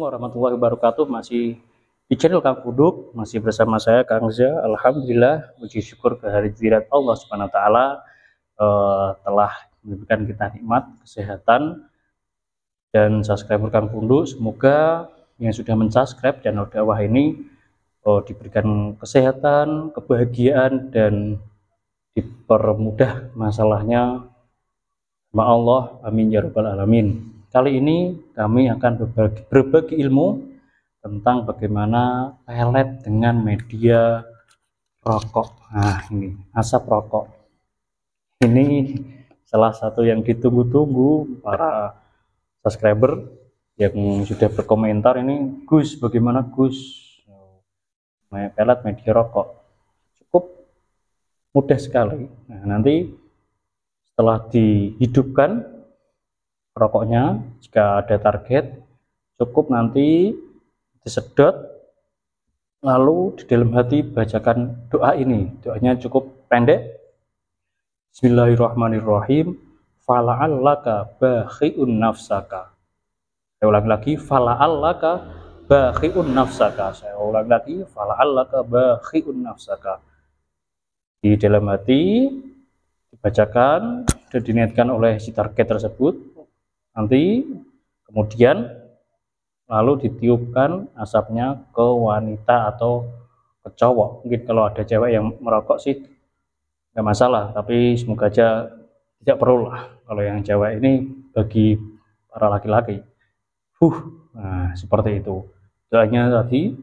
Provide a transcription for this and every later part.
Assalamualaikum warahmatullahi wabarakatuh. Masih di channel Kang Kuduk, masih bersama saya Kang Zia. Alhamdulillah, puji syukur kehadirat Allah Subhanahu wa taala eh, telah memberikan kita nikmat kesehatan dan subscriber Kang Kuduk. Semoga yang sudah mensubscribe channel dakwah ini oh, diberikan kesehatan, kebahagiaan dan dipermudah masalahnya ma Allah. Amin ya rabbal alamin. Kali ini kami akan berbagi, berbagi ilmu tentang bagaimana pelet dengan media rokok. Nah, ini asap rokok. Ini salah satu yang ditunggu-tunggu para subscriber yang sudah berkomentar ini, Gus, bagaimana Gus? Pelet media rokok. Cukup mudah sekali. Nah, nanti setelah dihidupkan rokoknya jika ada target cukup nanti disedot lalu di dalam hati bacakan doa ini doanya cukup pendek Bismillahirrahmanirrahim fala'allaka bakhi'un nafsaka saya ulang lagi fala'allaka bakhi'un nafsaka saya ulang lagi fala'allaka bakhi'un nafsaka di dalam hati dibacakan dan diniatkan oleh si target tersebut nanti kemudian lalu ditiupkan asapnya ke wanita atau ke cowok mungkin kalau ada cewek yang merokok sih nggak masalah tapi semoga aja tidak perlu lah kalau yang cewek ini bagi para laki-laki huh nah seperti itu doanya tadi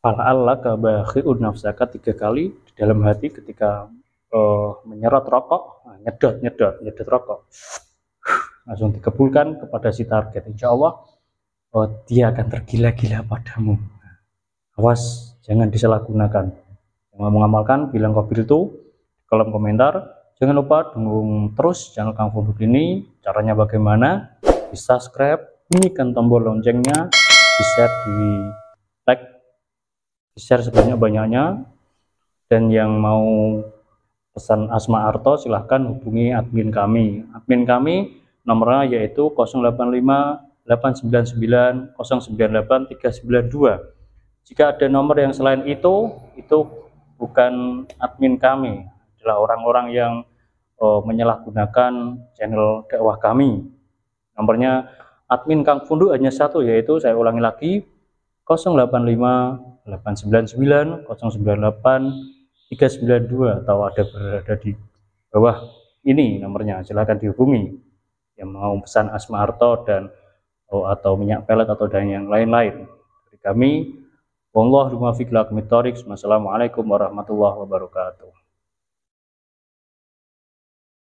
Allah kabahi nafsaka tiga kali di dalam hati ketika uh, menyerot rokok, nah, nyedot, nyedot, nyedot rokok langsung dikebulkan kepada si target insya Allah oh, dia akan tergila-gila padamu awas jangan disalahgunakan yang mau mengamalkan bilang kau itu kolom komentar jangan lupa dukung terus channel Kang Funduk ini caranya bagaimana di subscribe bunyikan tombol loncengnya di share di like di share sebanyak-banyaknya dan yang mau pesan Asma Arto silahkan hubungi admin kami admin kami nomornya yaitu 085 899 098 Jika ada nomor yang selain itu, itu bukan admin kami, adalah orang-orang yang uh, menyalahgunakan channel dakwah kami. Nomornya admin Kang Fundu hanya satu, yaitu saya ulangi lagi 085 899 098 392 atau ada berada di bawah ini nomornya silahkan dihubungi yang mau pesan asma arto dan oh, atau minyak pelet atau dan yang lain-lain dari kami Wallahu a'lam Assalamualaikum warahmatullahi wabarakatuh.